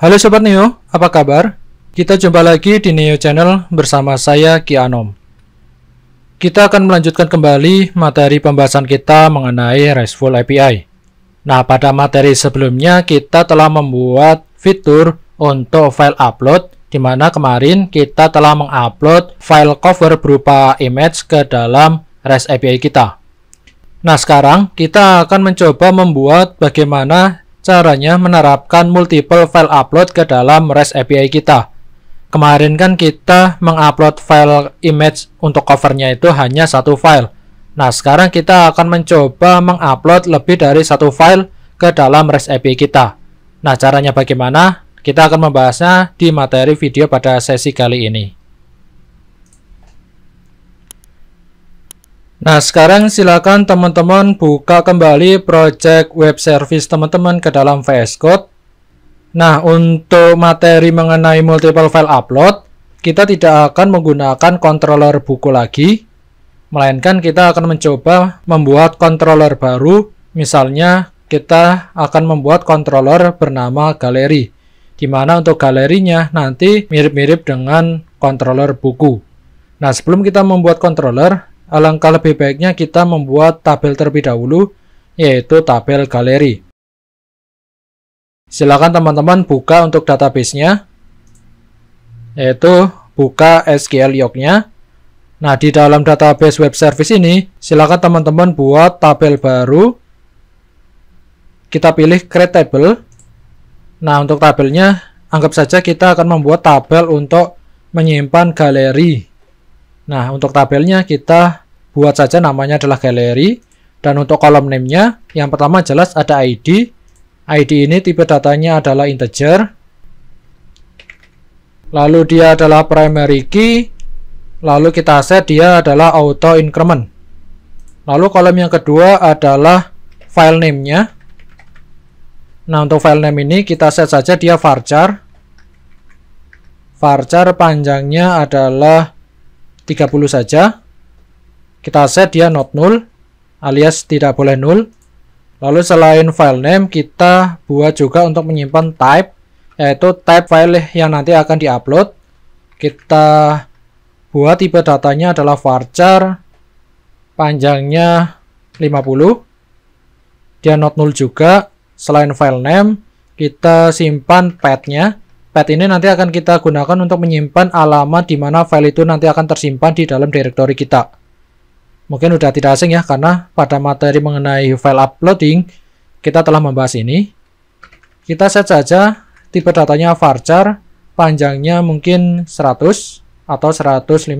Halo Sobat Neo, apa kabar? Kita jumpa lagi di Neo Channel bersama saya Ki Anom. Kita akan melanjutkan kembali materi pembahasan kita mengenai RESTful API. Nah, pada materi sebelumnya kita telah membuat fitur untuk file upload, di mana kemarin kita telah mengupload file cover berupa image ke dalam REST API kita. Nah, sekarang kita akan mencoba membuat bagaimana Caranya menerapkan multiple file upload ke dalam REST API kita. Kemarin kan kita mengupload file image untuk covernya itu hanya satu file. Nah, sekarang kita akan mencoba mengupload lebih dari satu file ke dalam REST API kita. Nah, caranya bagaimana? Kita akan membahasnya di materi video pada sesi kali ini. Nah, sekarang silakan teman-teman buka kembali project web service teman-teman ke dalam VS Code. Nah, untuk materi mengenai multiple file upload, kita tidak akan menggunakan controller buku lagi, melainkan kita akan mencoba membuat controller baru. Misalnya, kita akan membuat controller bernama galeri, di mana untuk galerinya nanti mirip-mirip dengan controller buku. Nah, sebelum kita membuat controller, alangkah lebih baiknya kita membuat tabel terlebih dahulu, yaitu tabel galeri. Silakan teman-teman buka untuk database-nya, yaitu buka SQL Yoke-nya. Nah, di dalam database web service ini, silakan teman-teman buat tabel baru. Kita pilih create table. Nah, untuk tabelnya, anggap saja kita akan membuat tabel untuk menyimpan galeri Nah, untuk tabelnya kita buat saja namanya adalah galeri. Dan untuk kolom name-nya, yang pertama jelas ada ID. ID ini tipe datanya adalah integer. Lalu dia adalah primary key. Lalu kita set dia adalah auto increment. Lalu kolom yang kedua adalah file name-nya. Nah, untuk file name ini kita set saja dia varchar. Varchar panjangnya adalah 30 saja. Kita set dia ya, not null alias tidak boleh null. Lalu selain file name kita buat juga untuk menyimpan type yaitu type file yang nanti akan di upload Kita buat tipe datanya adalah varchar panjangnya 50. Dia not null juga. Selain file name kita simpan path-nya Pad ini nanti akan kita gunakan untuk menyimpan alamat di mana file itu nanti akan tersimpan di dalam direktori kita. Mungkin sudah tidak asing ya, karena pada materi mengenai file uploading, kita telah membahas ini. Kita set saja tipe datanya varchar, panjangnya mungkin 100 atau 150.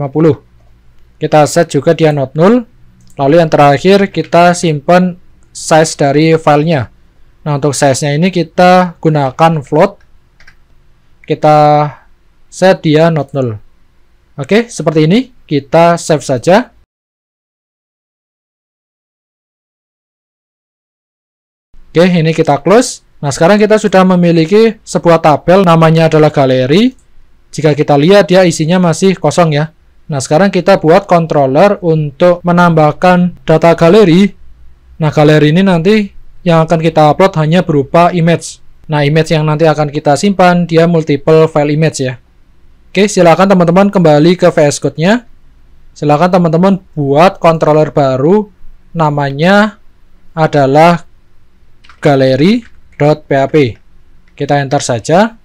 Kita set juga dia not null. Lalu yang terakhir kita simpan size dari filenya. Nah untuk size-nya ini kita gunakan float kita set dia not null. Oke, seperti ini. Kita save saja. Oke, ini kita close. Nah, sekarang kita sudah memiliki sebuah tabel namanya adalah galeri. Jika kita lihat dia isinya masih kosong ya. Nah, sekarang kita buat controller untuk menambahkan data galeri. Nah, galeri ini nanti yang akan kita upload hanya berupa image. Nah, image yang nanti akan kita simpan, dia multiple file image ya. Oke, silakan teman-teman kembali ke VS Code-nya. Silakan teman-teman buat controller baru, namanya adalah galeri.php. Kita enter saja.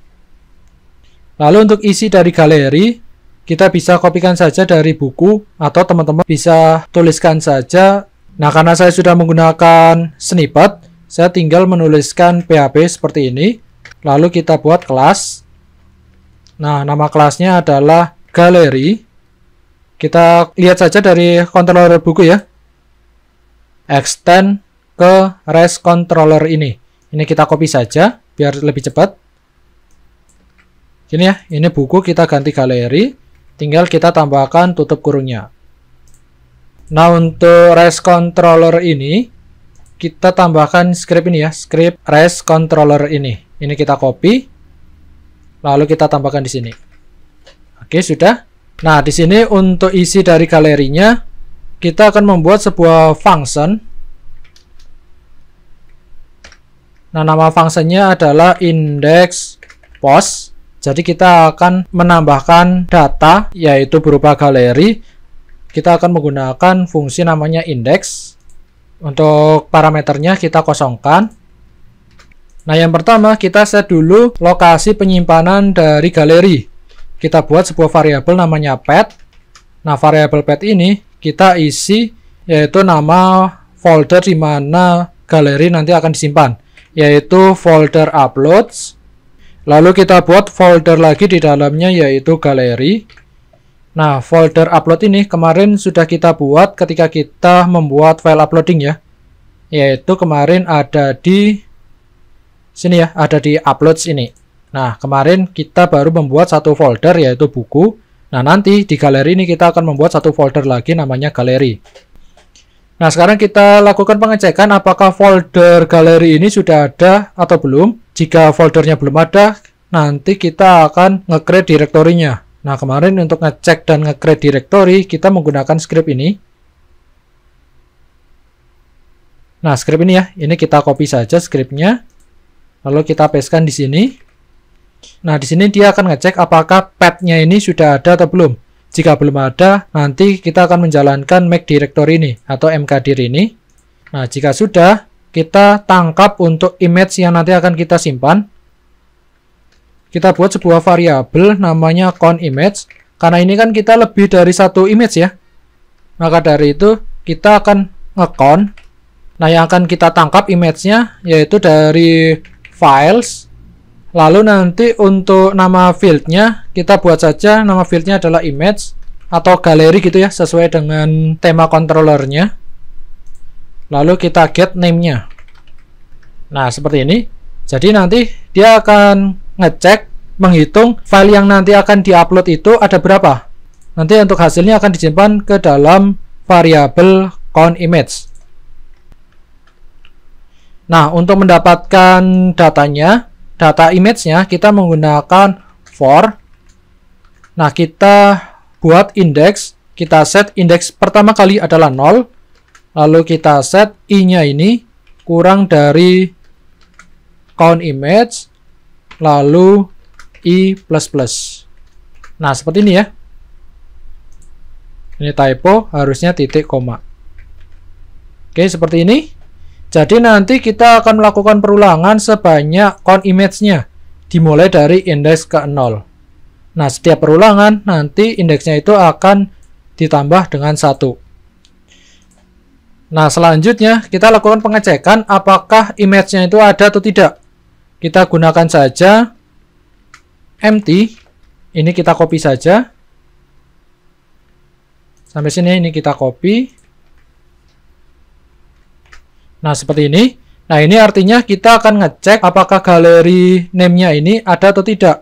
Lalu untuk isi dari galeri, kita bisa kopikan saja dari buku atau teman-teman bisa tuliskan saja. Nah, karena saya sudah menggunakan snippet, saya tinggal menuliskan PHP seperti ini. Lalu kita buat kelas. Nah, nama kelasnya adalah galeri. Kita lihat saja dari controller buku ya. Extend ke rest controller ini. Ini kita copy saja biar lebih cepat. Ini ya, ini buku kita ganti galeri, tinggal kita tambahkan tutup kurungnya. Nah, untuk rest controller ini kita tambahkan script ini ya, script rest controller ini. Ini kita copy, lalu kita tambahkan di sini. Oke, sudah. Nah, di sini untuk isi dari galerinya, kita akan membuat sebuah function. Nah, nama functionnya adalah index post. Jadi kita akan menambahkan data, yaitu berupa galeri. Kita akan menggunakan fungsi namanya index untuk parameternya kita kosongkan. Nah, yang pertama kita set dulu lokasi penyimpanan dari galeri. Kita buat sebuah variabel namanya pet. Nah, variabel pet ini kita isi yaitu nama folder di mana galeri nanti akan disimpan, yaitu folder uploads. Lalu kita buat folder lagi di dalamnya yaitu galeri. Nah, folder upload ini kemarin sudah kita buat ketika kita membuat file uploading ya. Yaitu kemarin ada di sini ya, ada di uploads ini. Nah, kemarin kita baru membuat satu folder yaitu buku. Nah, nanti di galeri ini kita akan membuat satu folder lagi namanya galeri. Nah, sekarang kita lakukan pengecekan apakah folder galeri ini sudah ada atau belum. Jika foldernya belum ada, nanti kita akan nge-create direktorinya. Nah, kemarin untuk ngecek dan nge-create directory, kita menggunakan script ini. Nah, script ini ya. Ini kita copy saja scriptnya. Lalu kita paste kan di sini. Nah, di sini dia akan ngecek apakah path-nya ini sudah ada atau belum. Jika belum ada, nanti kita akan menjalankan make directory ini atau mkdir ini. Nah, jika sudah, kita tangkap untuk image yang nanti akan kita simpan kita buat sebuah variabel namanya con image karena ini kan kita lebih dari satu image ya maka dari itu kita akan ngecon nah yang akan kita tangkap image-nya yaitu dari files lalu nanti untuk nama fieldnya kita buat saja nama fieldnya adalah image atau galeri gitu ya sesuai dengan tema controllernya lalu kita get name-nya nah seperti ini jadi nanti dia akan ngecek, menghitung file yang nanti akan diupload itu ada berapa. Nanti untuk hasilnya akan disimpan ke dalam variabel count image. Nah, untuk mendapatkan datanya, data image-nya kita menggunakan for. Nah, kita buat indeks, kita set indeks pertama kali adalah 0, lalu kita set i-nya ini kurang dari count image, lalu i++. Nah, seperti ini ya. Ini typo, harusnya titik koma. Oke, seperti ini. Jadi nanti kita akan melakukan perulangan sebanyak count image-nya. Dimulai dari indeks ke 0. Nah, setiap perulangan nanti indeksnya itu akan ditambah dengan satu. Nah, selanjutnya kita lakukan pengecekan apakah image-nya itu ada atau tidak. Kita gunakan saja empty. Ini kita copy saja. Sampai sini ini kita copy. Nah, seperti ini. Nah, ini artinya kita akan ngecek apakah galeri name ini ada atau tidak.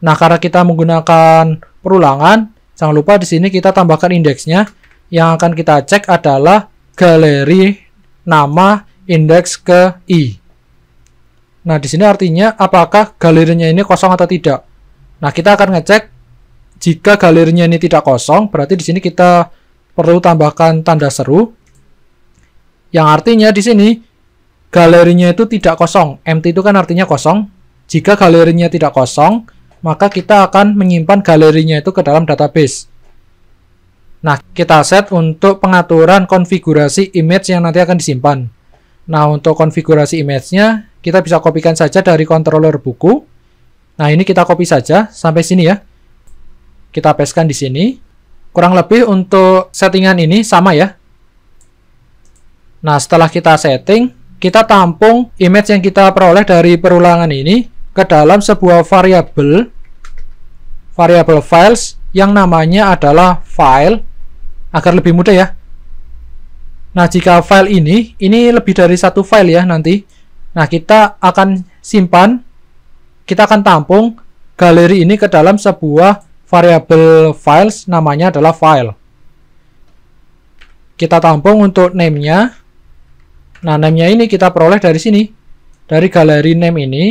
Nah, karena kita menggunakan perulangan, jangan lupa di sini kita tambahkan indeksnya. Yang akan kita cek adalah galeri nama indeks ke i. Nah, di sini artinya apakah galerinya ini kosong atau tidak. Nah, kita akan ngecek jika galerinya ini tidak kosong, berarti di sini kita perlu tambahkan tanda seru. Yang artinya di sini galerinya itu tidak kosong. Empty itu kan artinya kosong. Jika galerinya tidak kosong, maka kita akan menyimpan galerinya itu ke dalam database. Nah, kita set untuk pengaturan konfigurasi image yang nanti akan disimpan. Nah, untuk konfigurasi image-nya, kita bisa kopikan saja dari controller buku. Nah, ini kita copy saja sampai sini ya. Kita kan di sini. Kurang lebih untuk settingan ini sama ya. Nah, setelah kita setting, kita tampung image yang kita peroleh dari perulangan ini ke dalam sebuah variable variable files yang namanya adalah file agar lebih mudah ya. Nah, jika file ini, ini lebih dari satu file ya nanti. Nah, kita akan simpan, kita akan tampung galeri ini ke dalam sebuah variabel files, namanya adalah file. Kita tampung untuk name-nya. Nah, name-nya ini kita peroleh dari sini, dari galeri name ini.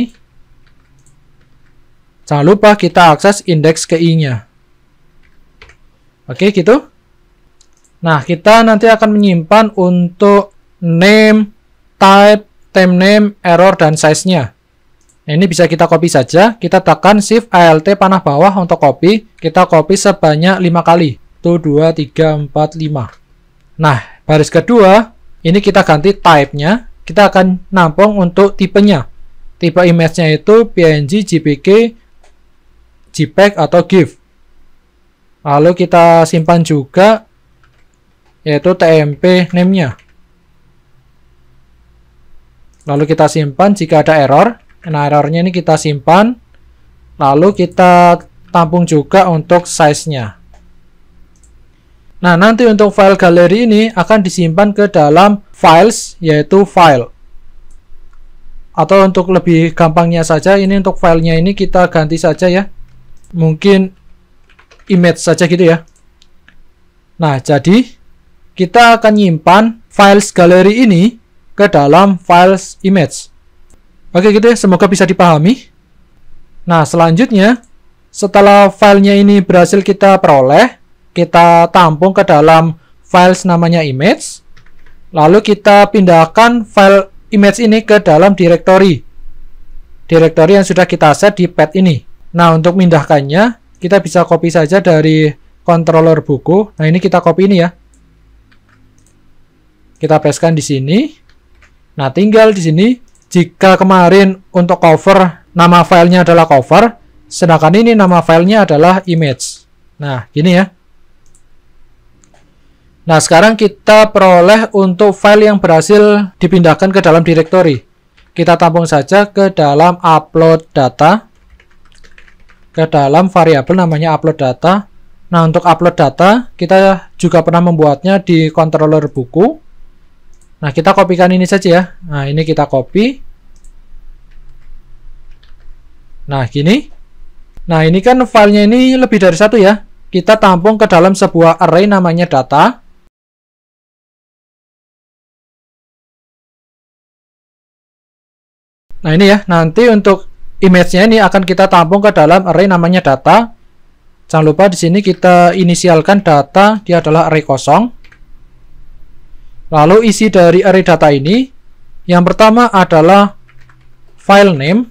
Jangan lupa kita akses indeks ke i-nya. Oke, gitu. Nah, kita nanti akan menyimpan untuk name, type, time name, error, dan size-nya. Nah, ini bisa kita copy saja. Kita tekan Shift ALT panah bawah untuk copy. Kita copy sebanyak 5 kali. 1, 2, 3, 4, 5. Nah, baris kedua, ini kita ganti type-nya. Kita akan nampung untuk tipenya. Tipe image-nya itu PNG, JPG, JPEG, e atau GIF. Lalu kita simpan juga, yaitu TMP name-nya lalu kita simpan jika ada error nah errornya ini kita simpan lalu kita tampung juga untuk size-nya nah nanti untuk file galeri ini akan disimpan ke dalam files yaitu file atau untuk lebih gampangnya saja ini untuk filenya ini kita ganti saja ya mungkin image saja gitu ya nah jadi kita akan nyimpan files galeri ini ke dalam files image. Oke gitu ya, semoga bisa dipahami. Nah, selanjutnya, setelah filenya ini berhasil kita peroleh, kita tampung ke dalam files namanya image, lalu kita pindahkan file image ini ke dalam directory. Directory yang sudah kita set di path ini. Nah, untuk pindahkannya, kita bisa copy saja dari controller buku. Nah, ini kita copy ini ya. Kita paste kan di sini. Nah, tinggal di sini jika kemarin untuk cover nama filenya adalah cover, sedangkan ini nama filenya adalah image. Nah, gini ya. Nah, sekarang kita peroleh untuk file yang berhasil dipindahkan ke dalam directory. Kita tampung saja ke dalam upload data, ke dalam variabel namanya upload data. Nah, untuk upload data, kita juga pernah membuatnya di controller buku. Nah, kita kopikan ini saja ya. Nah, ini kita copy. Nah, gini. Nah, ini kan filenya ini lebih dari satu ya. Kita tampung ke dalam sebuah array namanya data. Nah, ini ya. Nanti untuk image-nya ini akan kita tampung ke dalam array namanya data. Jangan lupa di sini kita inisialkan data, dia adalah array kosong. Lalu isi dari array data ini, yang pertama adalah file name.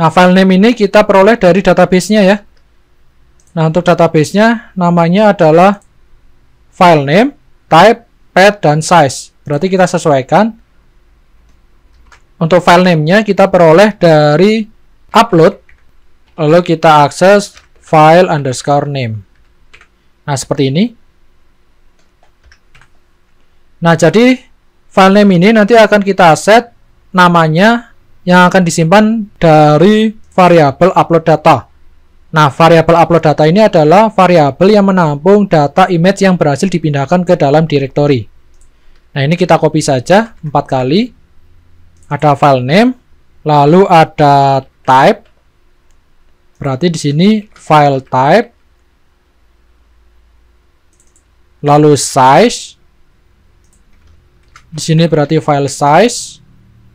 Nah, file name ini kita peroleh dari database-nya ya. Nah, untuk database-nya namanya adalah file name, type, path dan size. Berarti kita sesuaikan. Untuk file name-nya kita peroleh dari upload, lalu kita akses file underscore name. Nah, seperti ini. Nah, jadi file name ini nanti akan kita set namanya yang akan disimpan dari variabel upload data. Nah, variabel upload data ini adalah variabel yang menampung data image yang berhasil dipindahkan ke dalam direktori. Nah, ini kita copy saja empat kali. Ada file name, lalu ada type. Berarti di sini file type. Lalu size. Di sini berarti file size.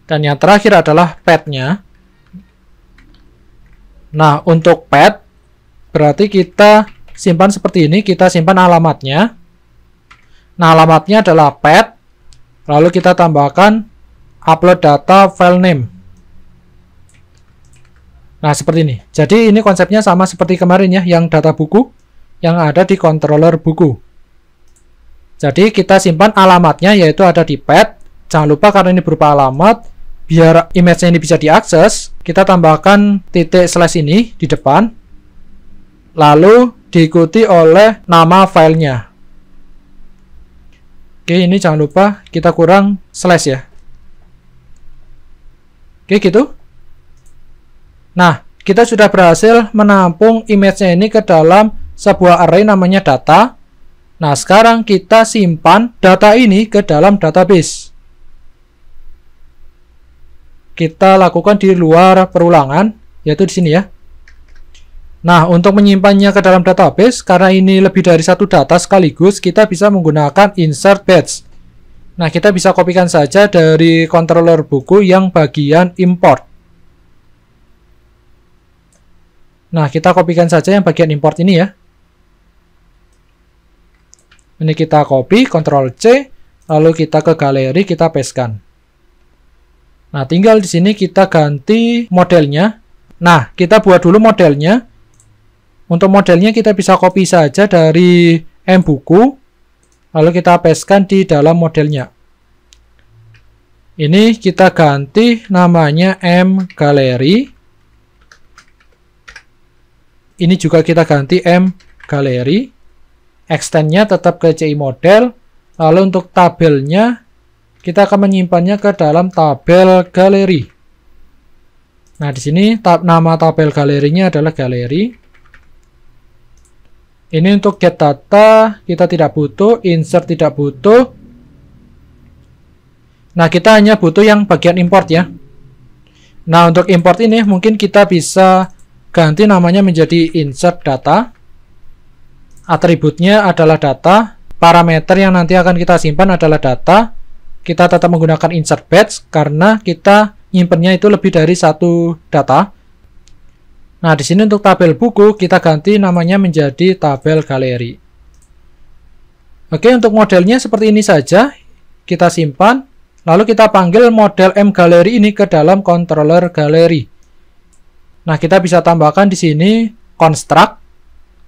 Dan yang terakhir adalah path-nya. Nah, untuk path, berarti kita simpan seperti ini. Kita simpan alamatnya. Nah, alamatnya adalah path. Lalu kita tambahkan upload data file name. Nah, seperti ini. Jadi, ini konsepnya sama seperti kemarin ya, yang data buku yang ada di controller buku. Jadi kita simpan alamatnya yaitu ada di pad. Jangan lupa karena ini berupa alamat, biar image-nya ini bisa diakses, kita tambahkan titik slash ini di depan. Lalu diikuti oleh nama filenya. Oke, ini jangan lupa kita kurang slash ya. Oke, gitu. Nah, kita sudah berhasil menampung image-nya ini ke dalam sebuah array namanya data Nah, sekarang kita simpan data ini ke dalam database. Kita lakukan di luar perulangan, yaitu di sini ya. Nah, untuk menyimpannya ke dalam database, karena ini lebih dari satu data sekaligus, kita bisa menggunakan insert batch. Nah, kita bisa kopikan saja dari controller buku yang bagian import. Nah, kita kopikan saja yang bagian import ini ya. Ini kita copy, Ctrl C, lalu kita ke galeri, kita pastekan. Nah, tinggal di sini kita ganti modelnya. Nah, kita buat dulu modelnya. Untuk modelnya kita bisa copy saja dari M buku, lalu kita pastekan di dalam modelnya. Ini kita ganti namanya M galeri. Ini juga kita ganti M galeri extendnya tetap ke CI model lalu untuk tabelnya kita akan menyimpannya ke dalam tabel galeri nah di sini tab, nama tabel galerinya adalah galeri ini untuk get data kita tidak butuh insert tidak butuh nah kita hanya butuh yang bagian import ya nah untuk import ini mungkin kita bisa ganti namanya menjadi insert data atributnya adalah data, parameter yang nanti akan kita simpan adalah data. Kita tetap menggunakan insert batch karena kita nyimpennya itu lebih dari satu data. Nah, di sini untuk tabel buku kita ganti namanya menjadi tabel galeri. Oke, untuk modelnya seperti ini saja. Kita simpan, lalu kita panggil model M galeri ini ke dalam controller galeri. Nah, kita bisa tambahkan di sini construct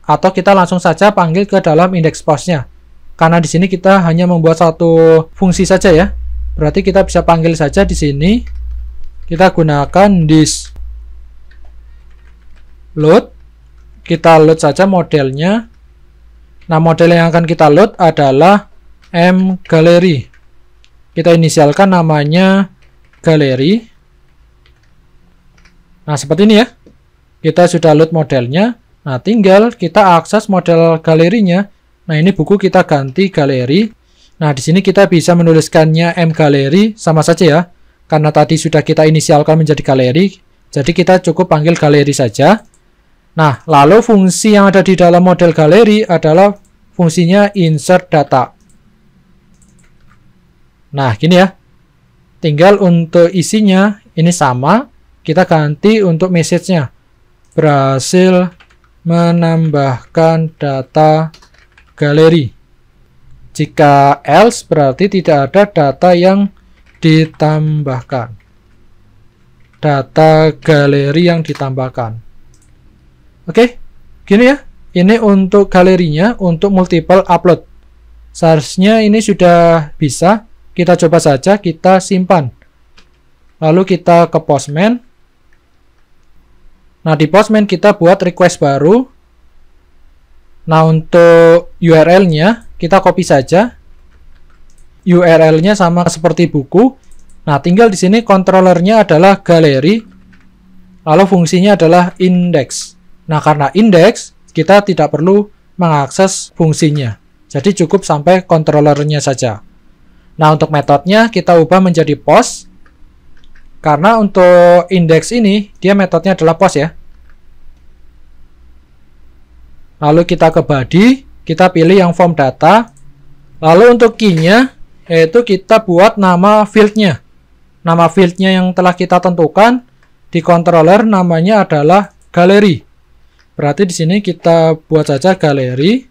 atau kita langsung saja panggil ke dalam indeks posnya Karena di sini kita hanya membuat satu fungsi saja ya. Berarti kita bisa panggil saja di sini. Kita gunakan this load. Kita load saja modelnya. Nah, model yang akan kita load adalah M gallery. Kita inisialkan namanya galeri. Nah, seperti ini ya. Kita sudah load modelnya. Nah, tinggal kita akses model galerinya. Nah, ini buku kita ganti galeri. Nah, di sini kita bisa menuliskannya M galeri sama saja ya. Karena tadi sudah kita inisialkan menjadi galeri, jadi kita cukup panggil galeri saja. Nah, lalu fungsi yang ada di dalam model galeri adalah fungsinya insert data. Nah, gini ya. Tinggal untuk isinya ini sama, kita ganti untuk message-nya. Berhasil menambahkan data galeri. Jika else berarti tidak ada data yang ditambahkan. Data galeri yang ditambahkan. Oke, gini ya. Ini untuk galerinya, untuk multiple upload. Seharusnya ini sudah bisa. Kita coba saja, kita simpan. Lalu kita ke Postman. Nah, di Postman kita buat request baru. Nah, untuk URL-nya kita copy saja. URL-nya sama seperti buku. Nah, tinggal di sini kontrolernya adalah galeri. Lalu fungsinya adalah index. Nah, karena index, kita tidak perlu mengakses fungsinya. Jadi cukup sampai kontrolernya saja. Nah, untuk metodenya kita ubah menjadi post karena untuk indeks ini, dia metodenya adalah pos ya. Lalu kita ke body, kita pilih yang form data. Lalu untuk key yaitu kita buat nama fieldnya, Nama fieldnya yang telah kita tentukan di controller namanya adalah galeri. Berarti di sini kita buat saja galeri.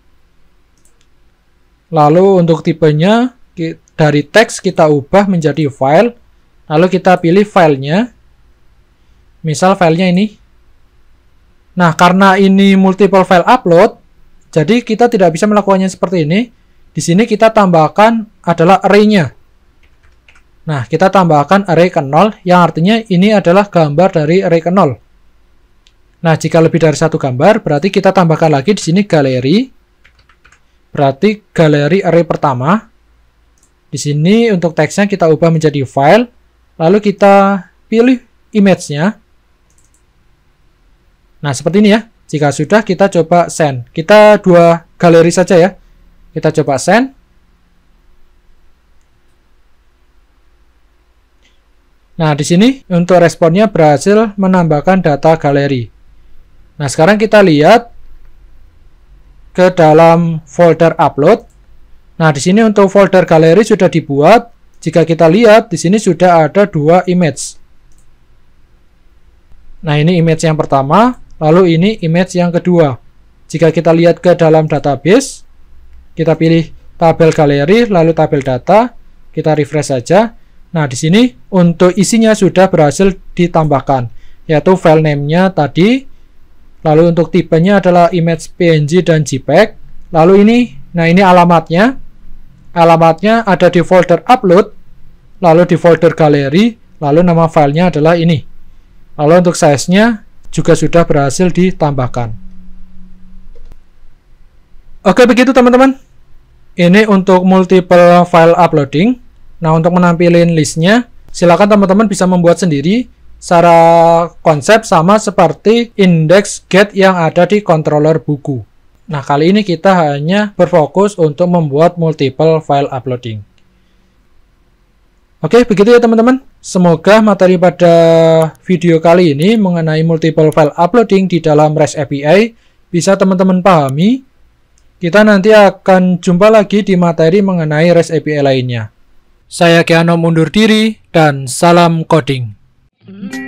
Lalu untuk tipenya dari teks kita ubah menjadi file Lalu kita pilih filenya. Misal filenya ini. Nah, karena ini multiple file upload, jadi kita tidak bisa melakukannya seperti ini. Di sini kita tambahkan adalah arraynya. Nah, kita tambahkan array ke 0 yang artinya ini adalah gambar dari array ke 0. Nah, jika lebih dari satu gambar, berarti kita tambahkan lagi di sini galeri. Berarti galeri array pertama. Di sini untuk teksnya kita ubah menjadi file. Lalu kita pilih image-nya. Nah, seperti ini ya. Jika sudah, kita coba send. Kita dua galeri saja ya. Kita coba send. Nah, di sini untuk responnya berhasil menambahkan data galeri. Nah, sekarang kita lihat ke dalam folder upload. Nah, di sini untuk folder galeri sudah dibuat. Jika kita lihat, di sini sudah ada dua image. Nah, ini image yang pertama, lalu ini image yang kedua. Jika kita lihat ke dalam database, kita pilih tabel galeri, lalu tabel data, kita refresh saja. Nah, di sini untuk isinya sudah berhasil ditambahkan, yaitu file name-nya tadi, lalu untuk tipenya adalah image PNG dan JPEG, e lalu ini, nah ini alamatnya, Alamatnya ada di folder upload, lalu di folder galeri, lalu nama filenya adalah ini. Lalu untuk size-nya juga sudah berhasil ditambahkan. Oke, begitu teman-teman. Ini untuk multiple file uploading. Nah, untuk menampilkan listnya, silakan teman-teman bisa membuat sendiri secara konsep sama seperti index get yang ada di controller buku. Nah, kali ini kita hanya berfokus untuk membuat multiple file uploading. Oke, begitu ya teman-teman. Semoga materi pada video kali ini mengenai multiple file uploading di dalam REST API bisa teman-teman pahami. Kita nanti akan jumpa lagi di materi mengenai REST API lainnya. Saya Kiano mundur diri dan salam coding. Mm -hmm.